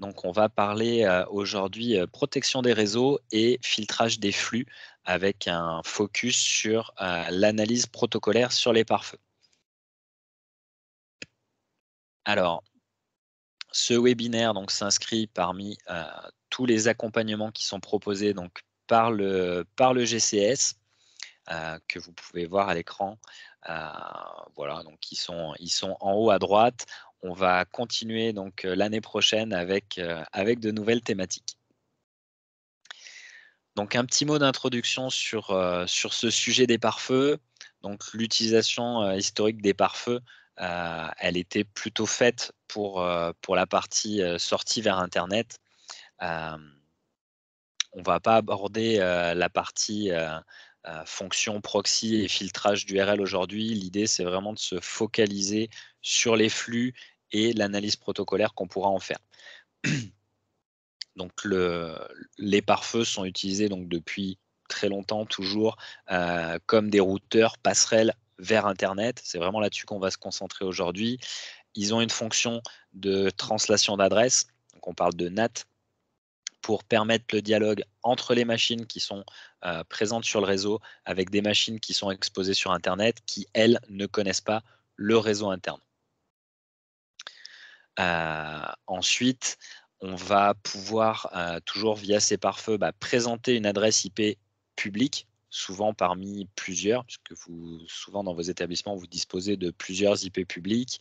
Donc on va parler euh, aujourd'hui euh, protection des réseaux et filtrage des flux avec un focus sur euh, l'analyse protocolaire sur les pare-feux. Alors, ce webinaire s'inscrit parmi tous les accompagnements qui sont proposés donc, par, le, GCS, que vous pouvez voir à l'écran. voilà, donc ils sont, ils sont en haut à droite on va continuer donc euh, l'année prochaine avec, euh, avec de nouvelles thématiques. Donc un petit mot d'introduction sur, euh, sur ce sujet des pare-feux. Donc l'utilisation historique des pare-feux, elle était plutôt faite pour, pour la partie sortie vers Internet. on ne va pas aborder la partie fonction proxy et filtrage d'URL aujourd'hui. L'idée, c'est vraiment de se focaliser sur les flux et l'analyse protocolaire qu'on pourra en faire. Donc les pare-feux sont utilisés donc depuis très longtemps toujours euh, comme des routeurs passerelles vers Internet. C'est vraiment là-dessus qu'on va se concentrer aujourd'hui. Ils ont une fonction de translation d'adresse, donc on parle de NAT, pour permettre le dialogue entre les machines qui sont euh, présentes sur le réseau avec des machines qui sont exposées sur Internet qui, elles, ne connaissent pas le réseau interne. Euh, ensuite, on va pouvoir, euh, toujours via ces pare-feux, bah, présenter une adresse IP publique souvent parmi plusieurs, puisque vous, souvent dans vos établissements, vous disposez de plusieurs IP publiques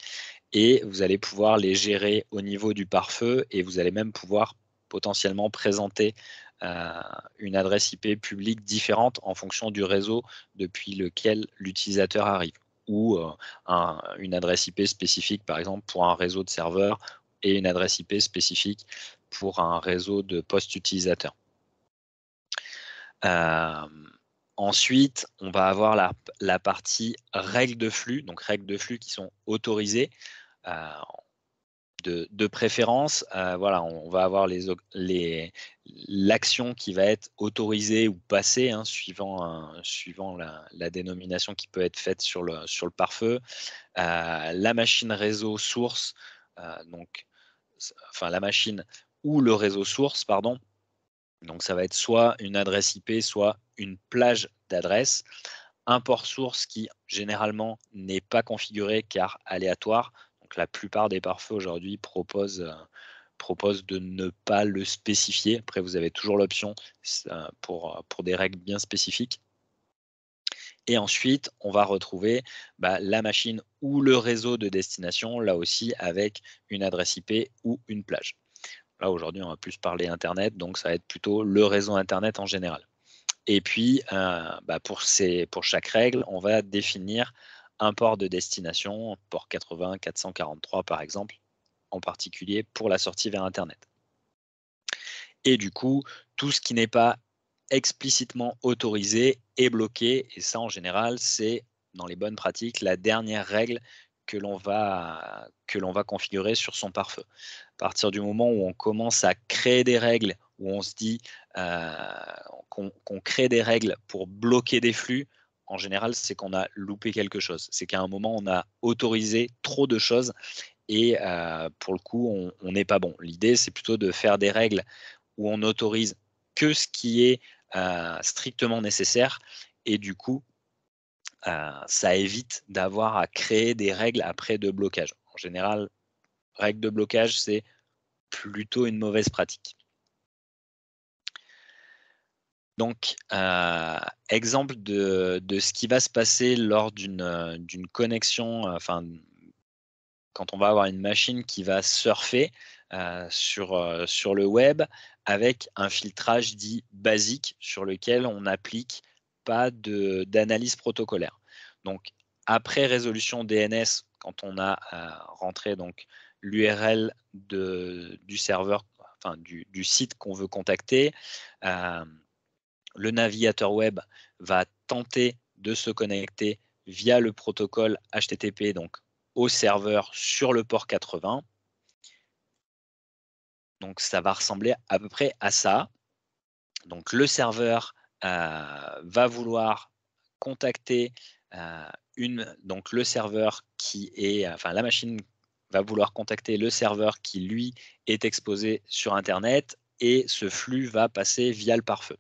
et vous allez pouvoir les gérer au niveau du pare-feu et vous allez même pouvoir potentiellement présenter euh, une adresse IP publique différente en fonction du réseau depuis lequel l'utilisateur arrive ou euh, une adresse IP spécifique, par exemple, pour un réseau de serveurs et une adresse IP spécifique pour un réseau de postes utilisateurs. Euh, ensuite, on va avoir la, partie règles de flux, donc règles de flux qui sont autorisées. Euh, de, préférence, euh, voilà, on va avoir l'action les, l'action qui va être autorisée ou passée, hein, suivant, suivant la, dénomination qui peut être faite sur le, sur le pare-feu, euh, la machine réseau source, euh, donc, enfin la machine ou le réseau source, pardon. Donc ça va être soit une adresse IP, soit une plage d'adresse un port source qui généralement n'est pas configuré car aléatoire, la plupart des pare feu aujourd'hui euh, proposent, de ne pas le spécifier. Après, vous avez toujours l'option euh, euh, pour, des règles bien spécifiques. Et ensuite, on va retrouver bah, la machine ou le réseau de destination, là aussi avec une adresse IP ou une plage. Là, aujourd'hui, on va plus parler Internet, donc ça va être plutôt le réseau Internet en général. Et puis, bah, pour chaque règle, on va définir un port de destination, port 80 443 par exemple, en particulier pour la sortie vers Internet. Et du coup, tout ce qui n'est pas explicitement autorisé est bloqué, et ça en général, c'est dans les bonnes pratiques la dernière règle que l'on va, que l'on va configurer sur son pare-feu. À partir du moment où on commence à créer des règles, où on se dit euh, qu'on crée des règles pour bloquer des flux, en général, c'est qu'on a loupé quelque chose. C'est qu'à un moment, on a autorisé trop de choses et euh, pour le coup, on n'est pas bon. L'idée, c'est plutôt de faire des règles où on autorise que ce qui est euh, strictement nécessaire et du coup, euh, ça évite d'avoir à créer des règles après de blocage. En général, règles de blocage, c'est plutôt une mauvaise pratique. Donc, euh, exemple de, ce qui va se passer lors d'une euh, connexion, euh, enfin, quand on va avoir une machine qui va surfer sur, sur le web avec un filtrage dit basique sur lequel on n'applique pas d'analyse protocolaire. Donc, après résolution DNS, quand on a rentré donc l'URL du serveur, enfin du, du site qu'on veut contacter, le navigateur web va tenter de se connecter via le protocole HTTP donc au serveur sur le port 80. Donc ça va ressembler à peu près à ça. Donc le serveur euh, va vouloir contacter euh, une donc le serveur qui est enfin la machine va vouloir contacter le serveur qui lui est exposé sur internet et ce flux va passer via le pare-feu.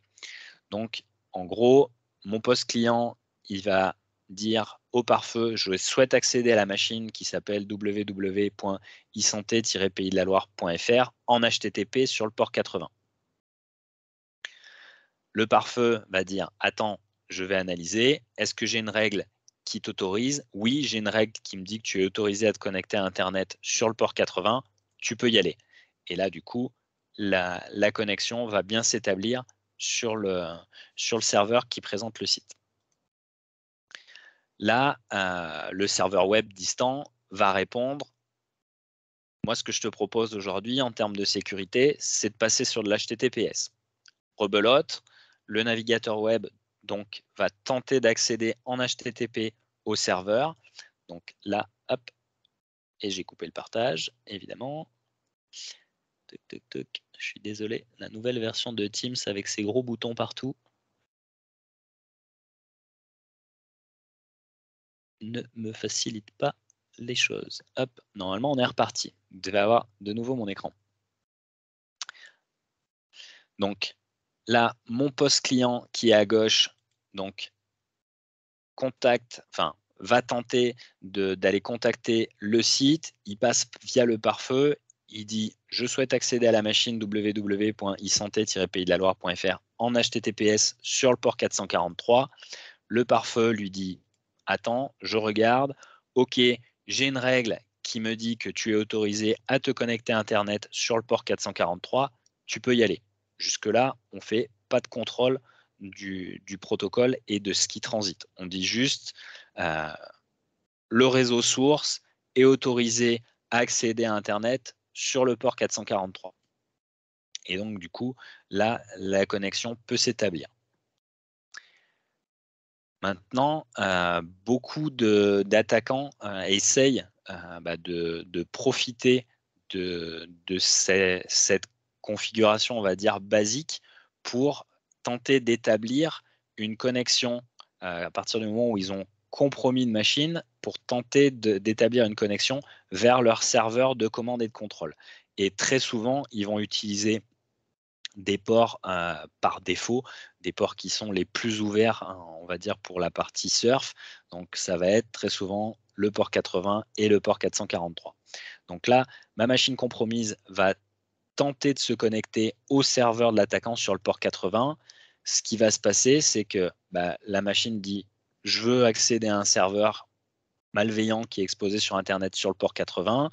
Donc, en gros, mon poste client, il va dire au pare-feu, je souhaite accéder à la machine qui s'appelle www.isanté-pays de la Loire.fr en HTTP sur le port 80. Le pare-feu va dire, attends, je vais analyser, est-ce que j'ai une règle qui t'autorise Oui, j'ai une règle qui me dit que tu es autorisé à te connecter à Internet sur le port 80, tu peux y aller. Et là, du coup, la, la connexion va bien s'établir sur le, sur le serveur qui présente le site. Là, euh, le serveur web distant va répondre Moi, ce que je te propose aujourd'hui en termes de sécurité, c'est de passer sur de l'HTTPS. Rebelote, le navigateur web donc, va tenter d'accéder en HTTP au serveur. Donc là, hop, et j'ai coupé le partage, évidemment je suis désolé, la nouvelle version de Teams avec ses gros boutons partout ne me facilite pas les choses. Hop, normalement on est reparti. Vous devez avoir de nouveau mon écran. Donc là, mon poste client qui est à gauche, donc contact, enfin va tenter d'aller contacter le site, il passe via le pare-feu, il dit je souhaite accéder à la machine www.isanté-pays de la Loire.fr en HTTPS sur le port 443. Le pare-feu lui dit Attends, je regarde. Ok, j'ai une règle qui me dit que tu es autorisé à te connecter à Internet sur le port 443. Tu peux y aller. Jusque-là, on ne fait pas de contrôle du, protocole et de ce qui transite. On dit juste euh, le réseau source est autorisé à accéder à Internet sur le port 443. Et donc, du coup, là, la connexion peut s'établir. Maintenant, euh, beaucoup d'attaquants euh, essayent euh, bah, de, profiter de, cette configuration, on va dire, basique pour tenter d'établir une connexion à partir du moment où ils ont compromis de machine pour tenter d'établir une connexion vers leur serveur de commande et de contrôle. Et très souvent, ils vont utiliser des ports euh, par défaut, des ports qui sont les plus ouverts, hein, on va dire, pour la partie surf. Donc ça va être très souvent le port 80 et le port 443. Donc là, ma machine compromise va tenter de se connecter au serveur de l'attaquant sur le port 80. Ce qui va se passer, c'est que bah, la machine dit je veux accéder à un serveur malveillant qui est exposé sur Internet sur le port 80.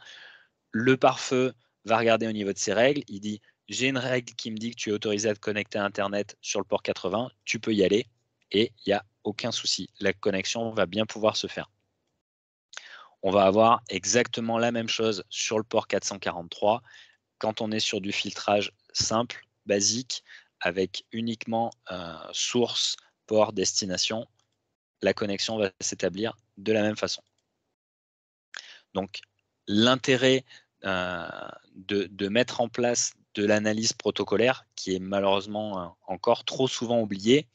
Le pare-feu va regarder au niveau de ses règles. Il dit J'ai une règle qui me dit que tu es autorisé à te connecter à Internet sur le port 80. Tu peux y aller et il n'y a aucun souci. La connexion va bien pouvoir se faire. On va avoir exactement la même chose sur le port 443 quand on est sur du filtrage simple, basique, avec uniquement euh, source, port, destination la connexion va s'établir de la même façon. Donc, l'intérêt euh, de, mettre en place de l'analyse protocolaire, qui est malheureusement euh, encore trop souvent oubliée,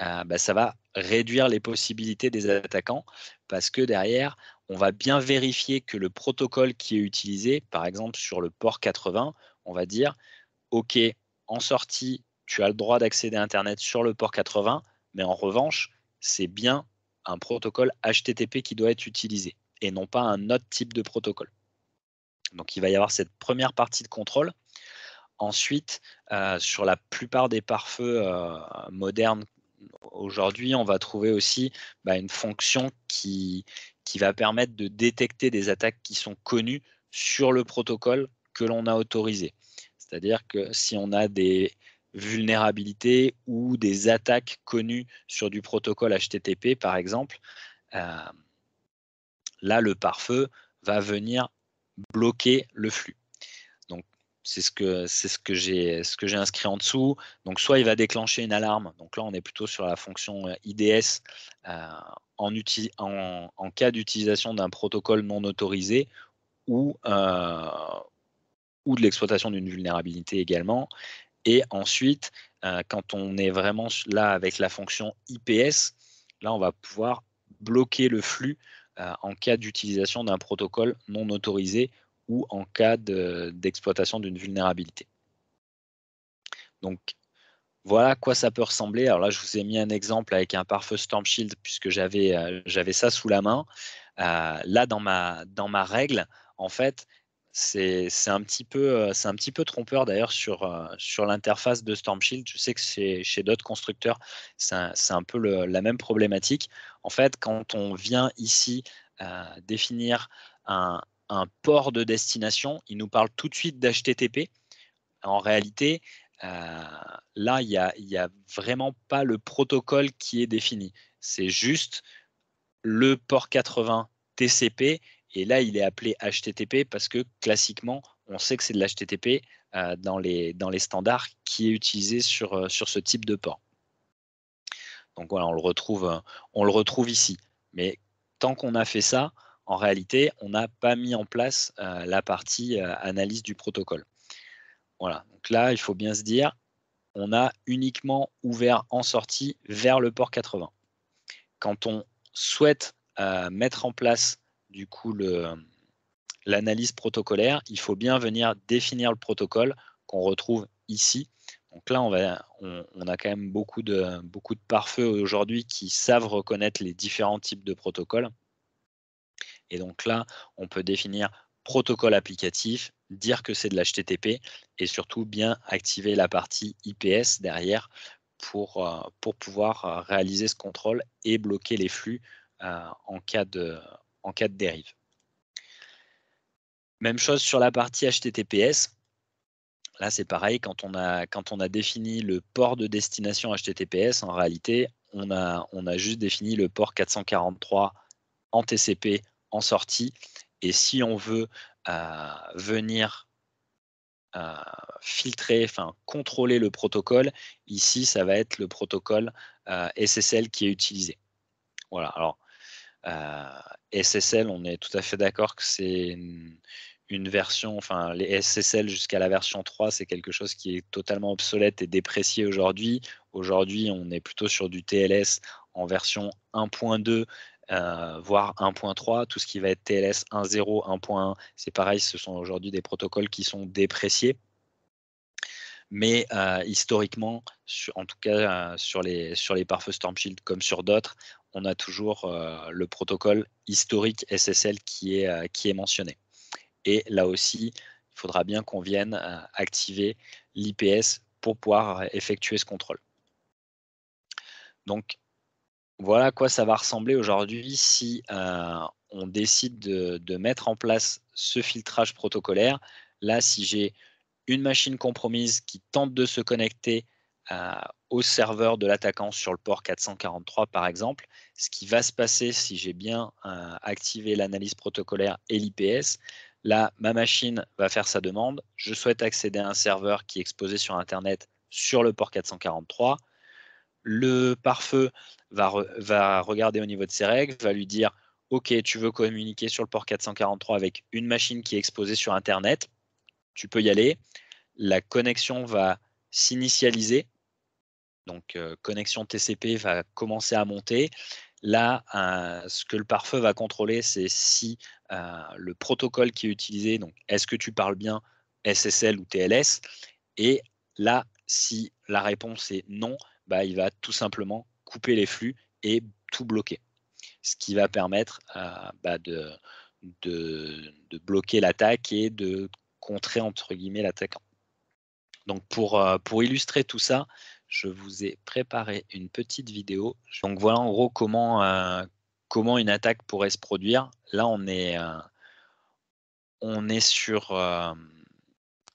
euh, bah, ça va réduire les possibilités des attaquants parce que derrière, on va bien vérifier que le protocole qui est utilisé, par exemple sur le port 80, on va dire, OK, en sortie, tu as le droit d'accéder à Internet sur le port 80, mais en revanche, c'est bien un protocole HTTP qui doit être utilisé et non pas un autre type de protocole. Donc il va y avoir cette première partie de contrôle. Ensuite, euh, sur la plupart des pare-feux euh, modernes aujourd'hui, on va trouver aussi bah, une fonction qui va permettre de détecter des attaques qui sont connues sur le protocole que l'on a autorisé. C'est-à-dire que si on a des vulnérabilité ou des attaques connues sur du protocole HTTP, par exemple, euh, là, le pare-feu va venir bloquer le flux. Donc, c'est ce que, ce que j'ai inscrit en dessous. Donc, soit il va déclencher une alarme. Donc là, on est plutôt sur la fonction euh, IDS euh, en, cas d'utilisation d'un protocole non autorisé ou, ou de l'exploitation d'une vulnérabilité également. Et ensuite, euh, quand on est vraiment là avec la fonction IPS, là, on va pouvoir bloquer le flux euh, en cas d'utilisation d'un protocole non autorisé ou en cas d'exploitation d'une vulnérabilité. Donc, voilà à quoi ça peut ressembler. Alors là, je vous ai mis un exemple avec un pare-feu Storm Shield puisque euh, j'avais ça sous la main. là, dans ma règle, en fait, euh, c'est un, petit peu, trompeur d'ailleurs sur, euh, l'interface de Storm Shield. Je sais que chez, d'autres constructeurs, c'est un, peu la même problématique. En fait, quand on vient ici euh, définir un, port de destination, il nous parle tout de suite d'HTTP. En réalité, là, il n'y a vraiment pas le protocole qui est défini. C'est juste le port 80 TCP et là, il est appelé HTTP parce que classiquement, on sait que c'est de l'HTTP euh, dans, les, dans les standards qui est utilisé sur, euh, sur ce type de port. Donc voilà, on le retrouve, euh, on le retrouve ici. Mais tant qu'on a fait ça, en réalité, on n'a pas mis en place la partie analyse du protocole. Voilà, donc là, il faut bien se dire, on a uniquement ouvert en sortie vers le port 80. Quand on souhaite mettre en place du coup l'analyse protocolaire, il faut bien venir définir le protocole qu'on retrouve ici. Donc là, on, va, on, a quand même beaucoup de, beaucoup de pare-feu aujourd'hui qui savent reconnaître les différents types de protocoles. Et donc là, on peut définir protocole applicatif, dire que c'est de l'HTTP et surtout bien activer la partie IPS derrière pour, euh, pouvoir euh, réaliser ce contrôle et bloquer les flux euh, en, cas de, en cas de dérive. Même chose sur la partie HTTPS. Là, c'est pareil, quand on, a, quand on a défini le port de destination HTTPS, en réalité, on a, on a juste défini le port 443 en TCP en sortie. Et si on veut euh, venir euh, filtrer, enfin contrôler le protocole, ici, ça va être le protocole euh, SSL qui est utilisé. Voilà, alors euh, SSL, on est tout à fait d'accord que c'est une, version, enfin les SSL jusqu'à la version 3, c'est quelque chose qui est totalement obsolète et déprécié aujourd'hui. Aujourd'hui, on est plutôt sur du TLS en version 1.2 euh, voire 1.3, tout ce qui va être TLS 1.0, 1.1, c'est pareil, ce sont aujourd'hui des protocoles qui sont dépréciés. Mais euh, historiquement, en tout cas sur les, sur les pare-feu Stormshield comme sur d'autres, on a toujours euh, le protocole historique SSL qui est, euh, qui est mentionné. Et là aussi, il faudra bien qu'on vienne euh, activer l'IPS pour pouvoir effectuer ce contrôle. Donc, voilà à quoi ça va ressembler aujourd'hui si on décide de, de mettre en place ce filtrage protocolaire. Là, si j'ai une machine compromise qui tente de se connecter au serveur de l'attaquant sur le port 443 par exemple. Ce qui va se passer si j'ai bien euh, activé l'analyse protocolaire et l'IPS, là ma machine va faire sa demande. Je souhaite accéder à un serveur qui est exposé sur Internet sur le port 443. Le pare-feu va, va regarder au niveau de ses règles, va lui dire OK, tu veux communiquer sur le port 443 avec une machine qui est exposée sur Internet, tu peux y aller. La connexion va s'initialiser donc, euh, connexion TCP va commencer à monter. Là, ce que le pare-feu va contrôler, c'est si euh, le protocole qui est utilisé, donc est-ce que tu parles bien SSL ou TLS Et là, si la réponse est non, bah, il va tout simplement couper les flux et tout bloquer. Ce qui va permettre euh, bah, de, bloquer l'attaque et de contrer entre guillemets l'attaquant. Donc pour illustrer tout ça, je vous ai préparé une petite vidéo. Donc voilà en gros comment, euh, comment une attaque pourrait se produire. Là, on est, euh, on est sur, euh,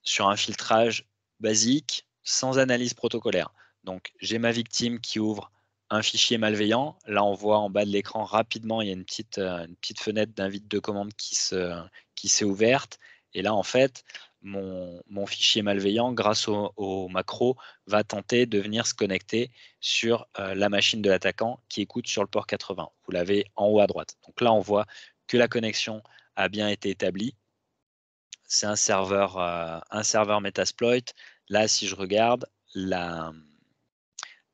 sur un filtrage basique sans analyse protocolaire. Donc j'ai ma victime qui ouvre un fichier malveillant. Là, on voit en bas de l'écran rapidement, il y a une petite, une petite fenêtre d'invite de commande qui s'est se, qui ouverte. Et là, en fait, mon, fichier malveillant, grâce au, macro, va tenter de venir se connecter sur euh, la machine de l'attaquant qui écoute sur le port 80. Vous l'avez en haut à droite. Donc là, on voit que la connexion a bien été établie. C'est un serveur, euh, Metasploit. Là, si je regarde, la,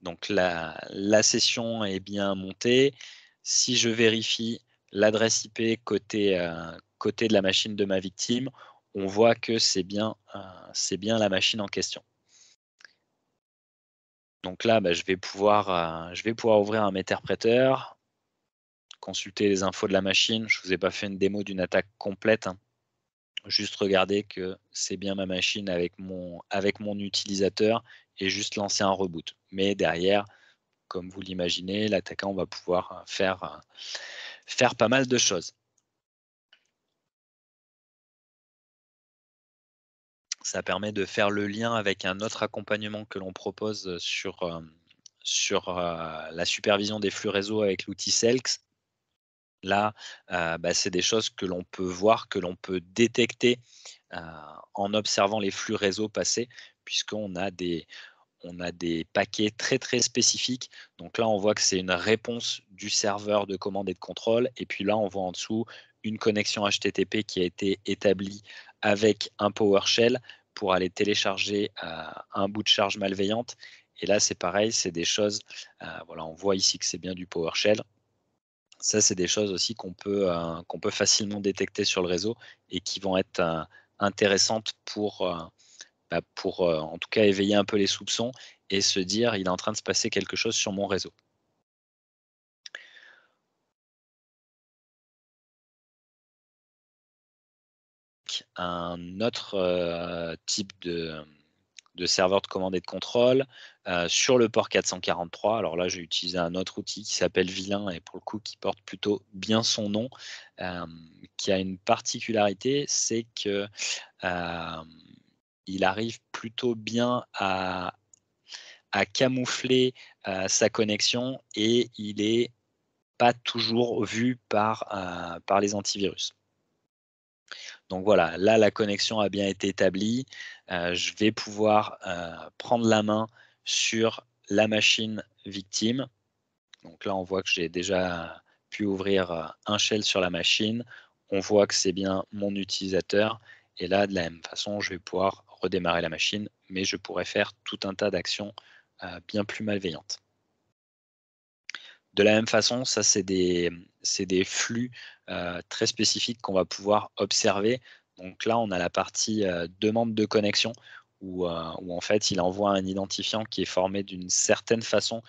donc la, session est bien montée. Si je vérifie l'adresse IP euh, côté de la machine de ma victime, on voit que c'est bien, euh, bien la machine en question. Donc là, bah, je, vais pouvoir, euh, je vais pouvoir ouvrir un interpréteur, consulter les infos de la machine. Je ne vous ai pas fait une démo d'une attaque complète. Hein. Juste regarder que c'est bien ma machine avec mon, avec mon utilisateur et juste lancer un reboot. Mais derrière, comme vous l'imaginez, l'attaquant va pouvoir euh, faire, faire pas mal de choses. ça permet de faire le lien avec un autre accompagnement que l'on propose euh, sur, euh, sur euh, la supervision des flux réseau avec l'outil SELX. Là, bah, c'est des choses que l'on peut voir, que l'on peut détecter en observant les flux réseau passés, puisqu'on a des, on a des paquets très très spécifiques. Donc là, on voit que c'est une réponse du serveur de commande et de contrôle. Et puis là, on voit en dessous une connexion HTTP qui a été établie avec un PowerShell, pour aller télécharger euh, un bout de charge malveillante. Et là, c'est pareil, c'est des choses, euh, voilà, on voit ici que c'est bien du PowerShell. Ça, c'est des choses aussi qu'on peut, euh, peut facilement détecter sur le réseau et qui vont être intéressantes pour, bah, pour en tout cas éveiller un peu les soupçons et se dire il est en train de se passer quelque chose sur mon réseau. un autre euh, type de, serveur de commande et de contrôle euh, sur le port 443. Alors là, j'ai utilisé un autre outil qui s'appelle Vilain et pour le coup qui porte plutôt bien son nom, euh, qui a une particularité, c'est que il arrive plutôt bien à, camoufler sa connexion et il n'est pas toujours vu par les antivirus. Donc voilà, là, la connexion a bien été établie. Euh, je vais pouvoir euh, prendre la main sur la machine victime. Donc là, on voit que j'ai déjà pu ouvrir euh, un shell sur la machine. On voit que c'est bien mon utilisateur. Et là, de la même façon, je vais pouvoir redémarrer la machine, mais je pourrais faire tout un tas d'actions bien plus malveillantes. De la même façon, ça c'est des, c'est des flux euh, très spécifiques qu'on va pouvoir observer. Donc là, on a la partie euh, demande de connexion euh, où, en fait, il envoie un identifiant qui est formé d'une certaine façon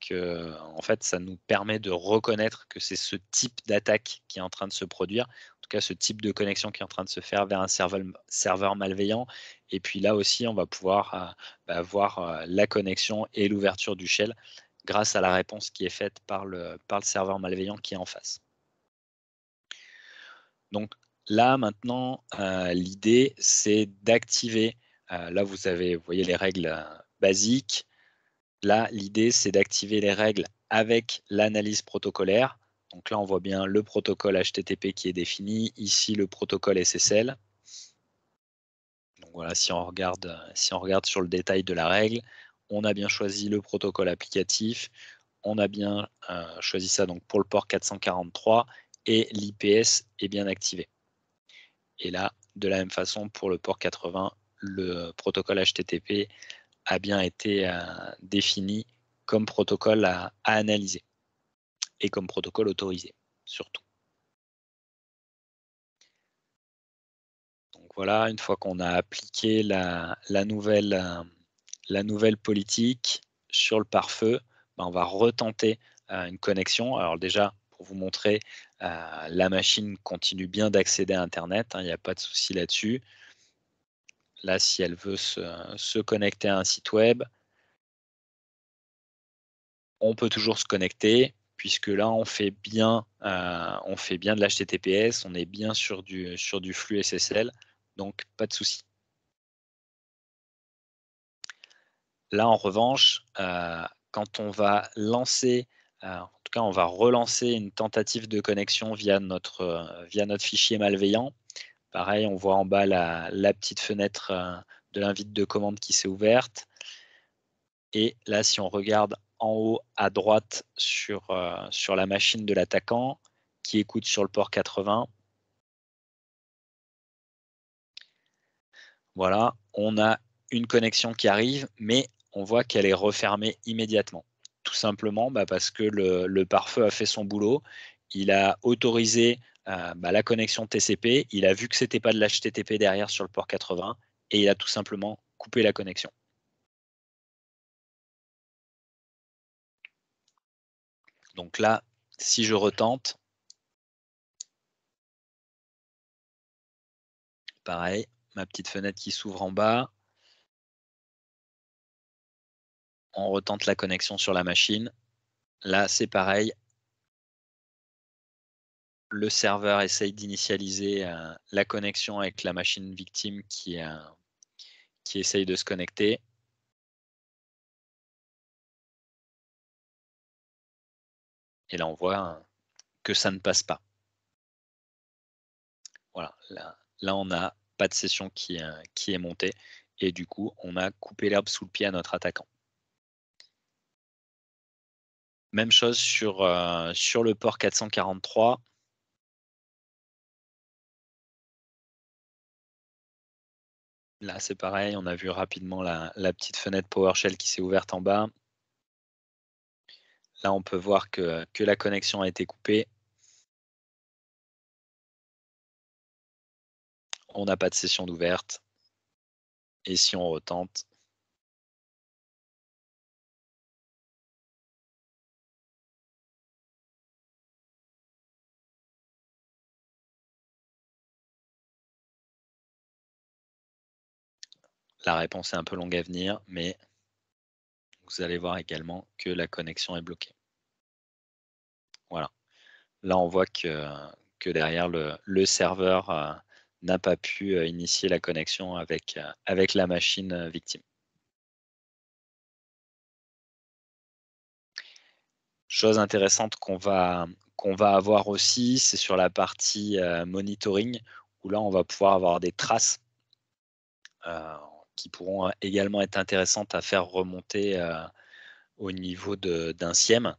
que en fait, ça nous permet de reconnaître que c'est ce type d'attaque qui est en train de se produire. En tout cas, ce type de connexion qui est en train de se faire vers un serveur, malveillant. Et puis là aussi, on va pouvoir bah, voir la connexion et l'ouverture du shell grâce à la réponse qui est faite par le, par le serveur malveillant qui est en face. Donc là maintenant, euh, l'idée c'est d'activer, euh, là vous avez, voyez les règles euh, basiques, là l'idée c'est d'activer les règles avec l'analyse protocolaire. Donc là on voit bien le protocole HTTP qui est défini, ici le protocole SSL. Donc voilà, si on regarde sur le détail de la règle, on a bien choisi le protocole applicatif, on a bien euh, choisi ça donc pour le port 443 et l'IPS est bien activé. Et là, de la même façon, pour le port 80, le protocole HTTP a bien été euh, défini comme protocole à, analyser et comme protocole autorisé, surtout. Donc voilà, une fois qu'on a appliqué la nouvelle euh, la nouvelle politique sur le pare-feu, ben, on va retenter euh, une connexion. Alors déjà, pour vous montrer, euh, la machine continue bien d'accéder à Internet, hein, il n'y a pas de souci là-dessus. Là, si elle veut se, connecter à un site web, on peut toujours se connecter puisque là on fait bien, euh, on fait bien de l'HTTPS, on est bien sur du, sur du flux SSL, donc pas de souci. Là, en revanche, euh, quand on va lancer, euh, en tout cas, on va relancer une tentative de connexion via notre, euh, via notre fichier malveillant. Pareil, on voit en bas la, la petite fenêtre de l'invite de commande qui s'est ouverte. Et là, si on regarde en haut à droite sur, sur la machine de l'attaquant qui écoute sur le port 80, voilà, on a une connexion qui arrive, mais on voit qu'elle est refermée immédiatement. Tout simplement bah, parce que le, pare-feu a fait son boulot. Il a autorisé euh, bah, la connexion TCP. Il a vu que ce n'était pas de l'HTTP derrière sur le port 80 et il a tout simplement coupé la connexion. Donc là, si je retente, pareil, ma petite fenêtre qui s'ouvre en bas. on retente la connexion sur la machine. Là, c'est pareil. Le serveur essaye d'initialiser euh, la connexion avec la machine victime euh, qui, essaye de se connecter. Et là, on voit hein, que ça ne passe pas. Voilà, là, on n'a pas de session qui, euh, qui est montée. Et du coup, on a coupé l'herbe sous le pied à notre attaquant. Même chose sur, euh, le port 443. Là, c'est pareil, on a vu rapidement la, petite fenêtre PowerShell qui s'est ouverte en bas. Là, on peut voir que, que la connexion a été coupée. On n'a pas de session d'ouverte. Et si on retente, La réponse est un peu longue à venir, mais vous allez voir également que la connexion est bloquée. Voilà. Là, on voit que, derrière, le, serveur euh, n'a pas pu euh, initier la connexion avec, euh, avec la machine victime. Chose intéressante qu'on va, qu'on va avoir aussi, c'est sur la partie monitoring, où là, on va pouvoir avoir des traces qui pourront euh, également être intéressantes à faire remonter euh, au niveau d'un SIEM.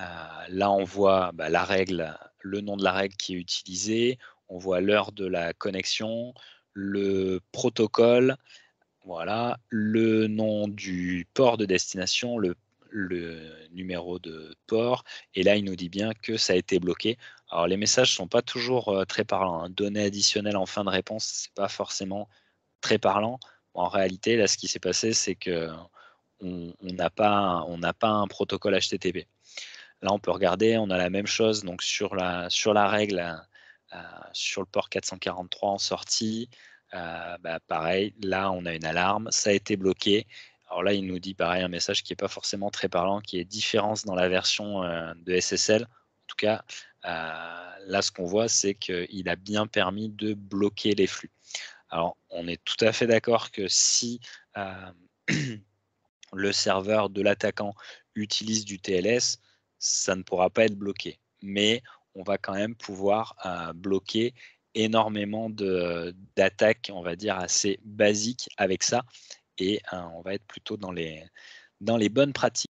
Euh, là, on voit bah, la règle, le nom de la règle qui est utilisée, on voit l'heure de la connexion, le protocole, voilà, le nom du port de destination, le, numéro de port, et là il nous dit bien que ça a été bloqué. Alors les messages sont pas toujours très parlants. Donné hein. Données additionnelles en fin de réponse, ce n'est pas forcément très parlant. En réalité, là, ce qui s'est passé, c'est que on n'a pas, un protocole HTTP. Là, on peut regarder, on a la même chose donc sur la, règle, euh, euh, sur le port 443 en sortie. Euh, bah, pareil, là, on a une alarme, ça a été bloqué. Alors là, il nous dit pareil un message qui n'est pas forcément très parlant, qui est différence dans la version de SSL. En tout cas, là, ce qu'on voit, c'est qu'il a bien permis de bloquer les flux. Alors, on est tout à fait d'accord que si le serveur de l'attaquant utilise du TLS, ça ne pourra pas être bloqué. Mais on va quand même pouvoir euh, bloquer énormément d'attaques, on va dire, assez basiques avec ça. Et euh, on va être plutôt dans les, dans les bonnes pratiques.